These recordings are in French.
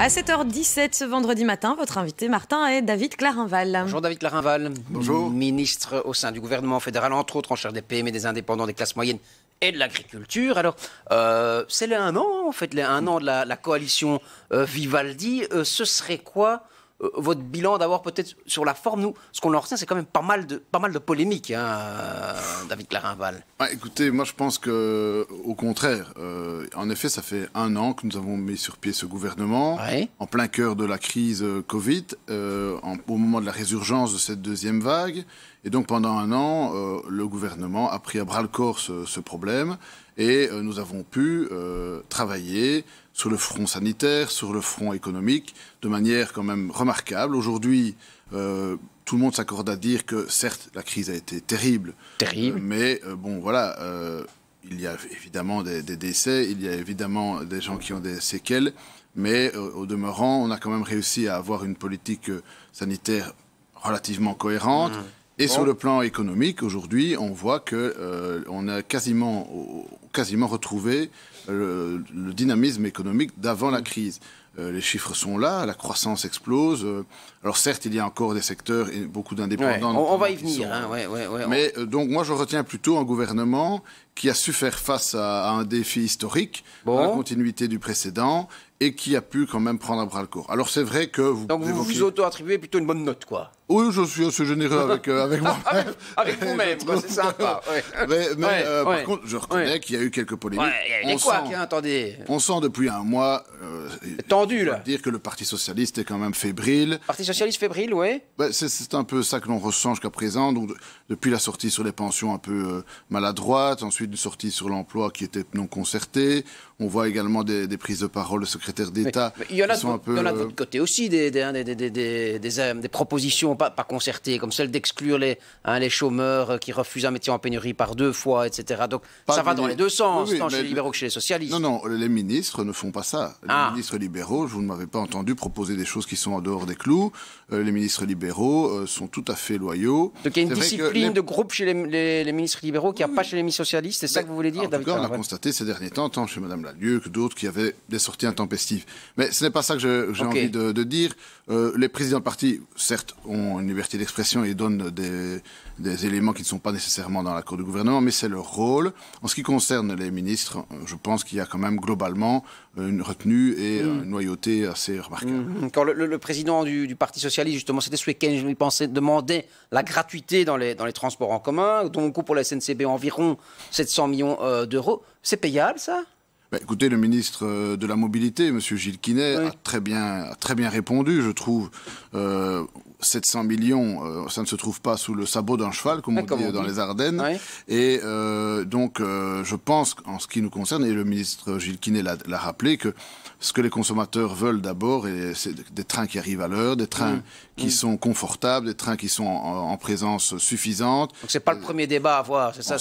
À 7h17 ce vendredi matin, votre invité Martin est David Clarinval. Bonjour David Clarinval. Ministre au sein du gouvernement fédéral, entre autres en charge des PME, des indépendants, des classes moyennes et de l'agriculture. Alors, euh, c'est un an, en fait, un an de la, coalition euh, Vivaldi. Euh, ce serait quoi euh, votre bilan d'avoir peut-être sur la forme. Nous, ce qu'on en retient, c'est quand même pas mal de, pas mal de polémiques, hein, euh, David Clarinval. Ah, écoutez, moi je pense que, euh, au contraire, en effet, ça fait un an que nous avons mis sur pied ce gouvernement, en plein cœur de la crise Covid, au moment de la résurgence de cette deuxième vague. Et donc pendant un an, le gouvernement a pris à bras le corps ce problème et nous avons pu travailler sur le front sanitaire, sur le front économique, de manière quand même remarquable. Aujourd'hui, euh, tout le monde s'accorde à dire que certes, la crise a été terrible. Terrible. Euh, mais euh, bon, voilà, il y a évidemment des, décès, il y a évidemment des gens qui ont des séquelles, mais au demeurant, on a quand même réussi à avoir une politique sanitaire relativement cohérente. Mmh. Et sur le plan économique, aujourd'hui, on voit que euh, on a quasiment, quasiment retrouvé le, dynamisme économique d'avant la mm. crise. Euh, les chiffres sont là, la croissance explose. Euh, alors certes, il y a encore des secteurs et beaucoup d'indépendants. on, va y venir. hein, ouais, ouais, mais euh, donc moi, je retiens plutôt un gouvernement qui a su faire face à, un défi historique, à la continuité du précédent, et qui a pu quand même prendre un bras le corps. Alors c'est vrai que vous. Donc vous vous auto-attribuez plutôt une bonne note, quoi. Oui, je suis assez généreux avec, euh, avec moi ah, avec vous-même, c'est sympa. Mais, euh, par contre, je reconnais qu'il y a eu quelques polémiques. Il y a eu des on sent, hein, attendez. On sent depuis un mois. Euh, tendu, là. Dire que le Parti Socialiste est quand même fébrile. Parti Socialiste fébrile, oui. Bah, c'est un peu ça que l'on ressent jusqu'à présent. Donc, depuis la sortie sur les pensions un peu maladroite, ensuite une sortie sur l'emploi qui était non concertée. On voit également des, des prises de parole de d'État. Il y en a, de, l'autre côté aussi des, euh, propositions pas, concertées, comme celle d'exclure les, hein, chômeurs euh, qui refusent un métier en pénurie par deux fois, etc. Donc ça va dans les deux sens, tant chez les libéraux que chez les socialistes. Non, non, les ministres ne font pas ça. Les ah. ministres libéraux, vous ne m'avez pas entendu proposer des choses qui sont en dehors des clous. Euh, les ministres libéraux euh, sont tout à fait loyaux. Donc il y a une discipline de groupe chez les, ministres libéraux qui n'y a pas chez les ministres socialistes, c'est ça ben, que vous voulez dire, en David on a constaté ces derniers temps, tant chez Mme Lalieu que d'autres, qui avaient des sorties intempestives. Mais ce n'est pas ça que j'ai envie de, dire. Euh, les présidents de parti, certes, ont une liberté d'expression et donnent des, éléments qui ne sont pas nécessairement dans l'accord du gouvernement, mais c'est leur rôle. En ce qui concerne les ministres, je pense qu'il y a quand même globalement une retenue et mm. une loyauté assez remarquable. Mm. Quand le, président du, du Parti socialiste justement, c'était ce week-end, je pensais demander la gratuité dans les, transports en commun, dont le coût pour la SNCB environ 700 millions euh, d'euros. C'est payable, ça bah, écoutez, le ministre euh, de la Mobilité, M. Gilles Quinet, a, très bien, répondu, je trouve. 700 euh, millions, ça ne se trouve pas sous le sabot d'un cheval, comme, ah, on, dit, dans les Ardennes. Et donc, je pense, en ce qui nous concerne, et le ministre Gilles Quinet l'a rappelé, que ce que les consommateurs veulent d'abord, c'est des trains qui arrivent à l'heure, des trains mm. qui mm. sont confortables, des trains qui sont en, présence suffisante. Donc c'est pas le euh, premier débat à avoir, c'est ça,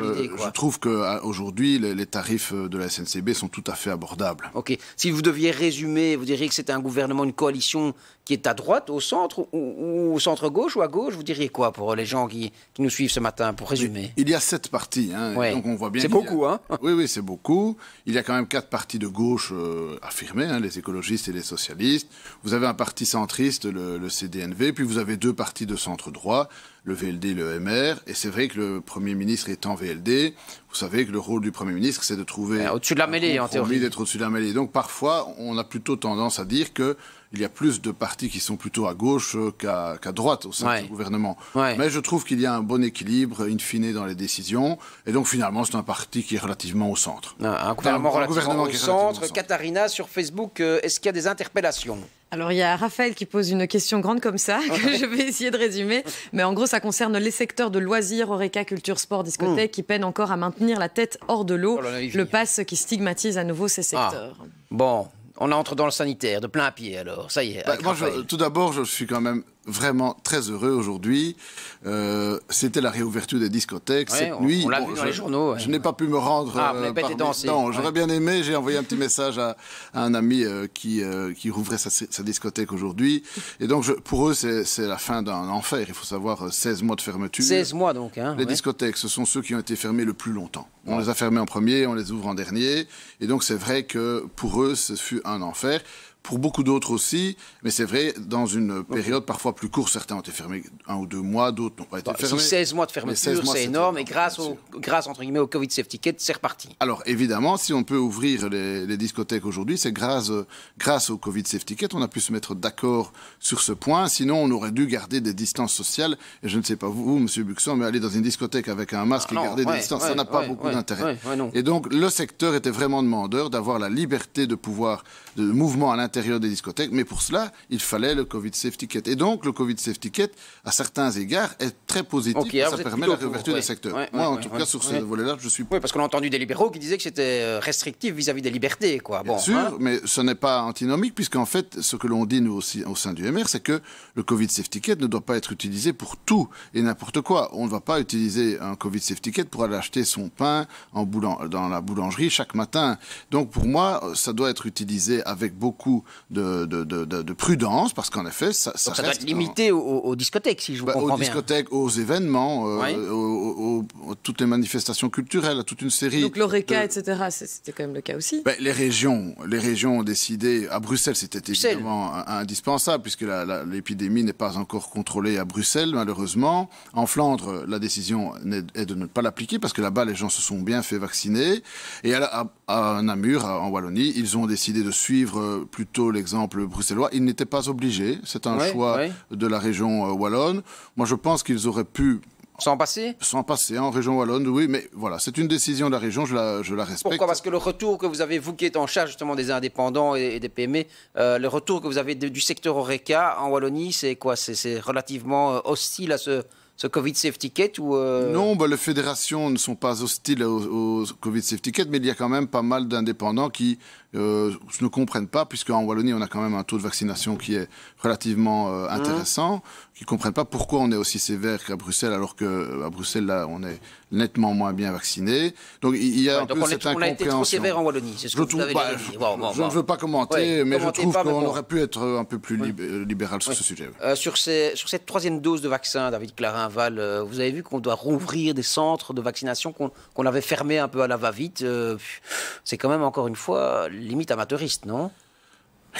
l'idée. Je trouve qu'aujourd'hui, euh, les, les tarifs euh, de la SNCB sont tout à fait abordables. Ok. Si vous deviez résumer, vous diriez que c'est un gouvernement, une coalition qui est à droite, au centre, ou, au centre-gauche, ou à gauche, vous diriez quoi pour les gens qui, nous suivent ce matin, pour résumer Il y a sept partis, hein, donc on voit bien... C'est beaucoup, hein Oui, oui, c'est beaucoup. Il y a quand même quatre partis de gauche... Euh, affirmé hein, les écologistes et les socialistes. Vous avez un parti centriste, le, le CDNV, puis vous avez deux partis de centre droit le VLD, le MR. Et c'est vrai que le Premier ministre étant VLD, vous savez que le rôle du Premier ministre, c'est de trouver... Euh, au-dessus de la mêlée, en théorie. d'être au-dessus de la mêlée. Donc parfois, on a plutôt tendance à dire que il y a plus de partis qui sont plutôt à gauche euh, qu'à droite au sein du gouvernement. Mais je trouve qu'il y a un bon équilibre, in fine, dans les décisions. Et donc, finalement, c'est un parti qui est relativement au centre. Ah, un gouvernement, au, qui est au centre. Katharina, sur Facebook, euh, est-ce qu'il y a des interpellations alors il y a Raphaël qui pose une question grande comme ça, que je vais essayer de résumer. Mais en gros, ça concerne les secteurs de loisirs, Horeca, culture, sport, discothèque, mm. qui peinent encore à maintenir la tête hors de l'eau. Oh le pass qui stigmatise à nouveau ces ah. secteurs. Bon, on entre dans le sanitaire de plein pied alors, ça y est. Bah, tout d'abord, je suis quand même vraiment très heureux aujourd'hui. Euh, c'était la réouverture des discothèques cette nuit. On l'a vu dans je, les journaux. Je n'ai pas pu me rendre. Ah, euh, Non, j'aurais bien aimé. J'ai envoyé un petit message à, un ami euh, qui qui rouvrait sa, discothèque aujourd'hui. Et donc, pour eux, c'est la fin d'un enfer. Il faut savoir 16 mois de fermeture. 16 mois donc. Hein, les discothèques, ce sont ceux qui ont été fermés le plus longtemps. On les a fermés en premier, on les ouvre en dernier. Et donc, c'est vrai que pour eux, ce fut un enfer pour beaucoup d'autres aussi, mais c'est vrai, dans une période parfois plus courte, certains ont été fermés un ou deux mois, d'autres n'ont pas été bah, fermés. 16 mois de fermeture, c'est énorme, et grâce, au, grâce entre guillemets, au Covid Safety Kit, c'est reparti. Alors évidemment, si on peut ouvrir les, discothèques aujourd'hui, c'est grâce, grâce au Covid Safety Kit, on a pu se mettre d'accord sur ce point, sinon on aurait dû garder des distances sociales, et je ne sais pas vous, monsieur Buxon, mais aller dans une discothèque avec un masque ah et garder des distances, ça n'a pas beaucoup d'intérêt. et donc le secteur était vraiment demandeur d'avoir la liberté de pouvoir, de mouvement à l'intérieur l'intérieur des discothèques, mais pour cela, il fallait le Covid Safety Kit. Et donc, le Covid Safety Kit, à certains égards, est très positif. Ah, ça permet la réouverture des secteurs. Moi, en tout cas, sur ce volet-là, je suis. Oui, parce qu'on a entendu des libéraux qui disaient que c'était euh, restrictif vis-à-vis des libertés, quoi. Bon, Bien sûr, hein. mais ce n'est pas antinomique, puisqu'en fait, ce que l'on dit, nous aussi, au sein du MR, c'est que le Covid Safety Kit ne doit pas être utilisé pour tout et n'importe quoi. On ne va pas utiliser un Covid Safety Kit pour aller acheter son pain en dans la boulangerie chaque matin. Donc, pour moi, ça doit être utilisé avec beaucoup de, de, prudence, parce qu'en effet, ça, ça, ça reste doit être limité aux, discothèques, si je vous bah, comprends aux bien. Aux discothèques, aux événements, euh, aux, toutes les manifestations culturelles, à toute une série. Donc l'ORECA, etc., c'était quand même le cas aussi. Bah, les régions, les régions ont décidé. À Bruxelles, c'était évidemment indispensable, puisque l'épidémie n'est pas encore contrôlée à Bruxelles, malheureusement. En Flandre, la décision est de ne pas l'appliquer, parce que là-bas, les gens se sont bien fait vacciner. Et à, à à Namur, en Wallonie, ils ont décidé de suivre euh, plutôt l'exemple bruxellois. Ils n'étaient pas obligés. C'est un choix de la région euh, wallonne. Moi, je pense qu'ils auraient pu sans passer Sans passer, hein, en région Wallonne, oui, mais voilà, c'est une décision de la région, je la, je la respecte. Pourquoi Parce que le retour que vous avez, vous qui êtes en charge justement des indépendants et, des PME, euh, le retour que vous avez du secteur Oreca en Wallonie, c'est quoi C'est relativement hostile à ce, ce Covid Safety Kit ou euh, Non, bah, les fédérations ne sont pas hostiles au, Covid Safety Kit, mais il y a quand même pas mal d'indépendants qui euh, ne comprennent pas, puisqu'en Wallonie, on a quand même un taux de vaccination qui est relativement euh, intéressant, qui ne comprennent pas pourquoi on est aussi sévère qu'à Bruxelles, alors qu'à Bruxelles, là, on est nettement moins bien vacciné. Donc il y a un on cette sévère en Wallonie, c'est ce que vous avez dit. je ne veux pas commenter, mais je trouve qu'on aurait pu être un peu plus libéral sur ce sujet. sur, sur cette troisième dose de vaccin, David Clarin, euh, vous avez vu qu'on doit rouvrir des centres de vaccination qu'on avait fermés un peu à la va-vite. Euh, c'est quand même encore une fois limite amateuriste, non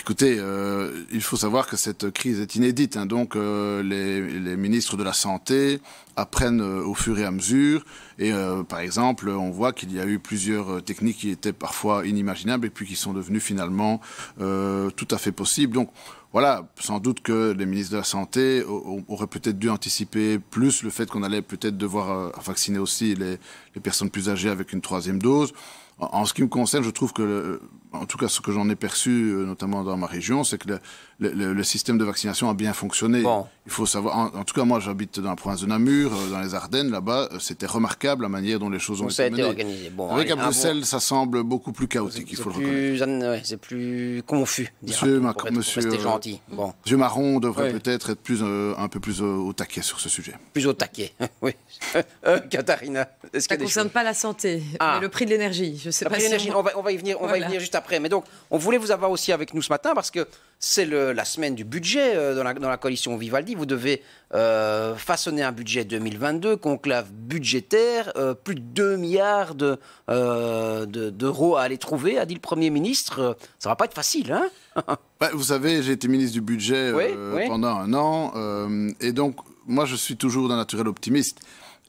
Écoutez, euh, il faut savoir que cette crise est inédite. Hein. donc, les, ministres de la Santé apprennent au fur et à mesure. Et par exemple, on voit qu'il y a eu plusieurs techniques qui étaient parfois inimaginables et puis qui sont devenues finalement tout à fait possibles. Donc, voilà, sans doute que les ministres de la Santé auraient peut-être dû anticiper plus le fait qu'on allait peut-être devoir euh, vacciner aussi les, les personnes plus âgées avec une troisième dose. En ce qui me concerne, je trouve que, en tout cas, ce que j'en ai perçu, euh, notamment dans ma région, c'est que le, système de vaccination a bien fonctionné. Il faut savoir. En, tout cas, moi, j'habite dans la province de Namur, euh, dans les Ardennes. Là-bas, euh, c'était remarquable la manière dont les choses ont été, été organisées. Bon, Avec à Bruxelles, ça semble beaucoup plus chaotique. Il faut le reconnaître. c'est plus confus. Monsieur, M. gentil. Bon. monsieur Marron devrait peut-être être plus un peu plus au taquet sur ce sujet. Plus au taquet, oui. Katharina, est-ce ça ne concerne pas la santé, ah. mais le prix de l'énergie. Je on... va, y venir, on va venir juste après. Mais donc, on voulait vous avoir aussi avec nous ce matin parce que c'est la semaine du budget euh, dans, la, coalition Vivaldi. Vous devez euh, façonner un budget 2022, conclave budgétaire, euh, plus de 2 milliards d'euros à aller trouver, a dit le Premier ministre. Ça va pas être facile, hein bah, Vous savez, j'ai été ministre du budget pendant un an et donc moi je suis toujours d'un naturel optimiste.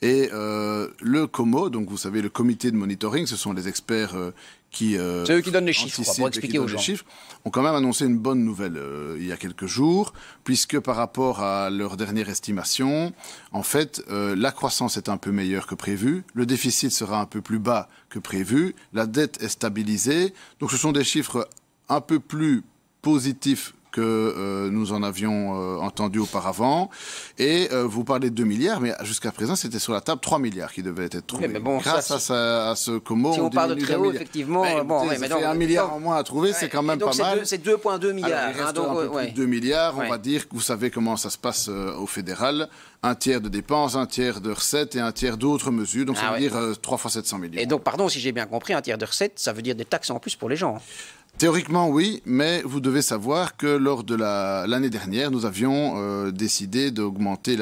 Et euh, le COMO, donc vous savez, le comité de monitoring, ce sont les experts euh, qui. Euh, eux qui donnent les chiffres, pour expliquer aux chiffres, ont quand même annoncé une bonne nouvelle euh, il y a quelques jours, puisque par rapport à leur dernière estimation, en fait, la croissance est un peu meilleure que prévu, le déficit sera un peu plus bas que prévu, la dette est stabilisée. Donc ce sont des chiffres un peu plus positifs que euh, nous en avions euh, entendu auparavant. Et euh, vous parlez de 2 milliards, mais jusqu'à présent, c'était sur la table 3 milliards qui devaient être trouvés. mais bon, Grâce à, ce combo. Si on, parle de très haut, effectivement, mais, bon, un milliard en moins à trouver, c'est quand même pas mal. C'est 2,2 milliards. Hein, donc, un peu plus de 2 milliards. On va dire que vous savez comment ça se passe au fédéral un tiers de dépenses, un tiers de recettes et un tiers d'autres mesures. Donc ça ah veut dire 3 fois 700 milliards Et donc, pardon, si j'ai bien compris, un tiers de recettes, ça veut dire des taxes en plus pour les gens. Théoriquement, oui, mais vous devez savoir que lors de l'année dernière, nous avions euh, décidé d'augmenter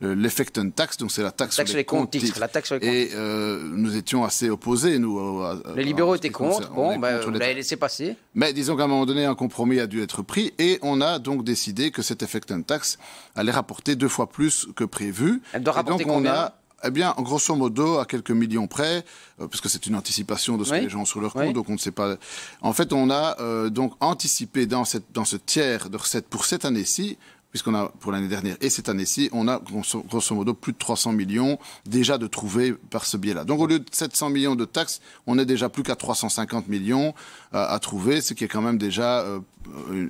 l'effect taxe, tax, donc c'est la taxe, sur les comptes La taxe les comptes. Et euh, nous étions assez opposés, nous. les libéraux étaient contre, bon, on bah, ben, ben, laissé passer. Mais disons qu'à un moment donné, un compromis a dû être pris et on a donc décidé que cet effect tax allait rapporter deux fois plus que prévu. Elle doit rapporter donc, combien on a eh bien, grosso modo, à quelques millions près, euh, puisque c'est une anticipation de ce que les gens ont sur leur compte, donc on ne sait pas. En fait, on a euh, donc anticipé dans, cette, dans ce tiers de recettes pour cette année-ci, puisqu'on a pour l'année dernière et cette année-ci, on a grosso, modo plus de 300 millions déjà de trouver par ce biais-là. Donc au lieu de 700 millions de taxes, on est déjà plus qu'à 350 millions euh, à trouver, ce qui est quand même déjà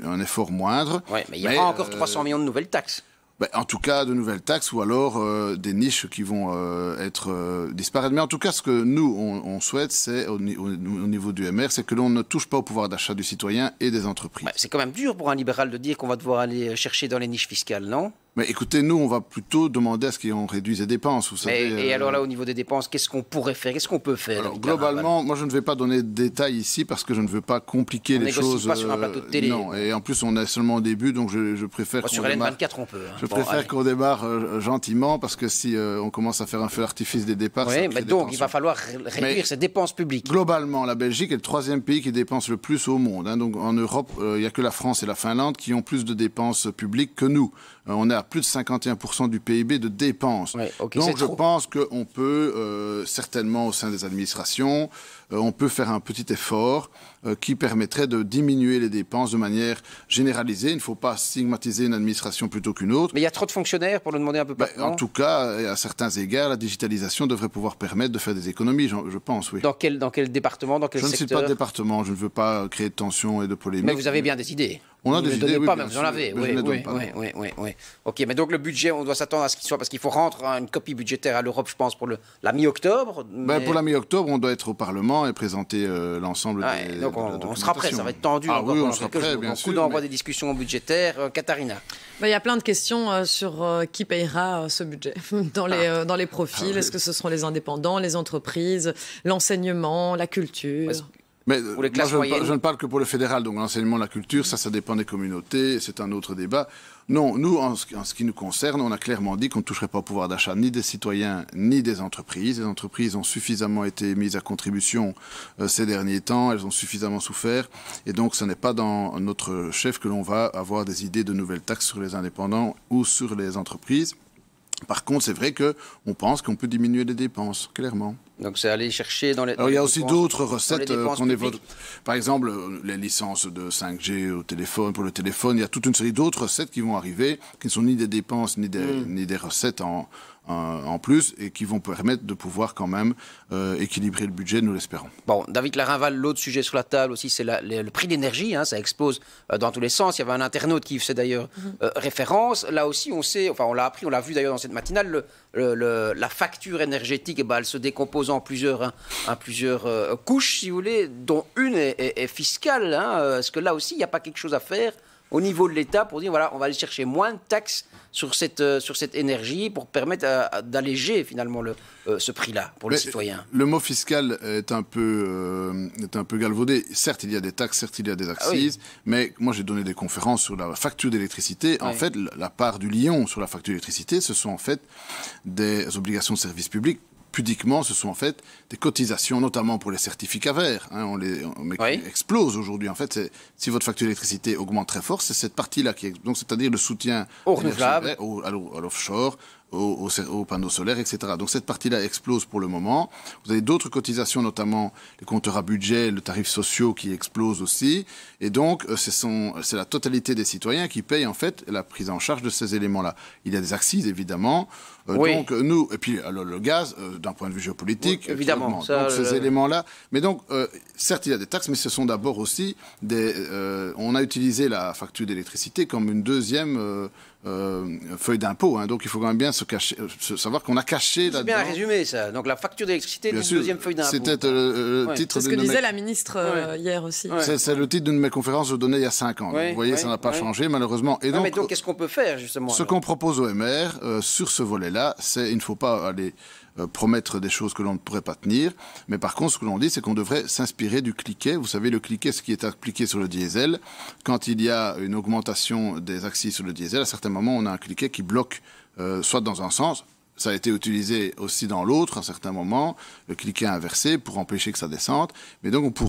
un effort moindre. Oui, mais il y a encore 300 millions de nouvelles taxes. Bah, en tout cas, de nouvelles taxes ou alors euh, des niches qui vont euh, être euh, disparaître. Mais en tout cas, ce que nous, on, souhaite, c'est au, au, niveau du MR, c'est que l'on ne touche pas au pouvoir d'achat du citoyen et des entreprises. c'est quand même dur pour un libéral de dire qu'on va devoir aller chercher dans les niches fiscales, non mais écoutez, nous, on va plutôt demander à ce qu'on réduise les dépenses. et, et euh, alors là, au niveau des dépenses, qu'est-ce qu'on pourrait faire Qu'est-ce qu'on peut faire Globalement, moi, je ne vais pas donner de détails ici parce que je ne veux pas compliquer les choses. Pas sur un plateau de télé. Euh, non, et en plus, on est seulement au début, donc je, préfère. sur 24 on peut. Hein. Je préfère qu'on démarre euh, gentiment parce que si on commence à faire un feu d'artifice des départs. Oui, mais donc il va falloir réduire ses dépenses publiques. Globalement, la Belgique est le troisième pays qui dépense le plus au monde. Hein. Donc en Europe, il n'y a que la France et la Finlande qui ont plus de dépenses publiques que nous. on est à plus de 51% du PIB de dépenses. Donc je pense qu'on peut euh, certainement au sein des administrations euh, on peut faire un petit effort euh, qui permettrait de diminuer les dépenses de manière généralisée. Il ne faut pas stigmatiser une administration plutôt qu'une autre. Mais il y a trop de fonctionnaires pour le demander un peu ben, plus. en hein. tout cas, à certains égards, la digitalisation devrait pouvoir permettre de faire des économies, je pense, oui. Dans quel, dans quel département, dans quel je secteur Je ne suis pas de département, je ne veux pas créer de tensions et de polémiques. Mais vous avez bien des idées. On a vous des idées, oui, pas, mais vous en Oui, oui, oui, Ok, mais donc le budget, on doit s'attendre à ce qu'il soit, parce qu'il faut rentrer hein, une copie budgétaire à l'Europe, je pense, pour le, la mi-octobre. Ben, mais... pour la mi-octobre, on doit être au Parlement et présenter euh, l'ensemble ah des on, sera prêt, ça va être tendu. Ah on sera prêt, bien sûr. Coup d'envoi des discussions budgétaires. Euh, Katharina bah, Il y a plein de questions euh, sur qui payera ce budget dans les, ah. dans les profils. Est-ce que ce seront les indépendants, les entreprises, l'enseignement, la culture mais euh, je, Ne parle, que pour le fédéral, donc l'enseignement, la culture, ça, ça dépend des communautés, c'est un autre débat. Non, nous, en ce, qui nous concerne, on a clairement dit qu'on ne toucherait pas au pouvoir d'achat ni des citoyens ni des entreprises. Les entreprises ont suffisamment été mises à contribution euh, ces derniers temps, elles ont suffisamment souffert, et donc ce n'est pas dans notre chef que l'on va avoir des idées de nouvelles taxes sur les indépendants ou sur les entreprises. Par contre, c'est vrai qu'on pense qu'on peut diminuer les dépenses, clairement. Donc c'est aller chercher dans les. il y a aussi d'autres recettes euh, qu'on évoque. Par exemple, euh, les licences de 5G au téléphone, pour le téléphone, il y a toute une série d'autres recettes qui vont arriver, qui ne sont ni des dépenses ni hmm. ni des recettes en, en plus et qui vont permettre de pouvoir quand même euh, équilibrer le budget, nous l'espérons. Bon, David Larinval, l'autre sujet sur la table aussi, c'est le prix d'énergie. Hein, ça explose euh, dans tous les sens. Il y avait un internaute qui faisait d'ailleurs mhm. euh, référence. Là aussi, on sait, enfin, on l'a appris, on l'a vu d'ailleurs dans cette matinale, la facture énergétique, eh ben, elle se décompose en plusieurs, hein, couches, si vous voulez, dont une est, fiscale. Hein. Est-ce que là aussi, il n'y a pas quelque chose à faire au niveau de l'État pour dire voilà, on va aller chercher moins de taxes sur cette, euh, sur cette énergie pour permettre euh, d'alléger finalement le, euh, ce prix-là pour les citoyens. Le mot fiscal est un, peu, est un peu galvaudé. Certes, il y a des taxes, certes, il y a des ah accises, mais moi j'ai donné des conférences sur la facture d'électricité. En fait, la part du lion sur la facture d'électricité, ce sont en fait des obligations de services public pudiquement, ce sont en fait des cotisations, notamment pour les certificats verts. Hein. on les on explose aujourd'hui. En fait, si votre facture d'électricité augmente très fort, c'est cette partie-là qui donc c'est-à-dire le soutien au renouvelable, à l'offshore, aux, panneau solaire panneaux solaires, etc. Donc cette partie-là explose pour le moment. Vous avez d'autres cotisations, notamment les compteurs à budget, le tarif sociaux qui explose aussi. Et donc, euh, c'est la totalité des citoyens qui payent en fait la prise en charge de ces éléments-là. Il y a des axes, évidemment. Euh, donc euh, nous, et puis alors, le gaz, d'un point de vue géopolitique, évidemment. Ça, donc, ces éléments-là. Mais donc, certes, il y a des taxes, mais ce sont d'abord aussi des. on a utilisé la facture d'électricité comme une deuxième euh, feuille d'impôt. Hein. donc il faut quand même bien se euh, savoir qu'on a caché C'est bien résumé ça. Donc la facture d'électricité une deuxième feuille d'impôt. C'était euh, titre. C'est ce que disait la ministre hier aussi. C'est le titre d'une de mes conférences données il y a cinq ans. Vous voyez, ça n'a pas changé malheureusement. Et donc, mais donc qu'est-ce qu'on peut faire justement Ce qu'on propose au MR sur ce volet-là, c'est il ne faut pas aller euh, promettre des choses que l'on ne pourrait pas tenir. Mais par contre, ce que l'on dit, c'est qu'on devrait s'inspirer du cliquet. Vous savez, le cliquet, ce qui est appliqué sur le diesel. Quand il y a une augmentation des axes sur le diesel, à certains moments, on a un cliquet qui bloque euh, soit dans un sens, ça a été utilisé aussi dans l'autre à certains moments, le cliquet inversé pour empêcher que ça descende. Mais donc, on pourrait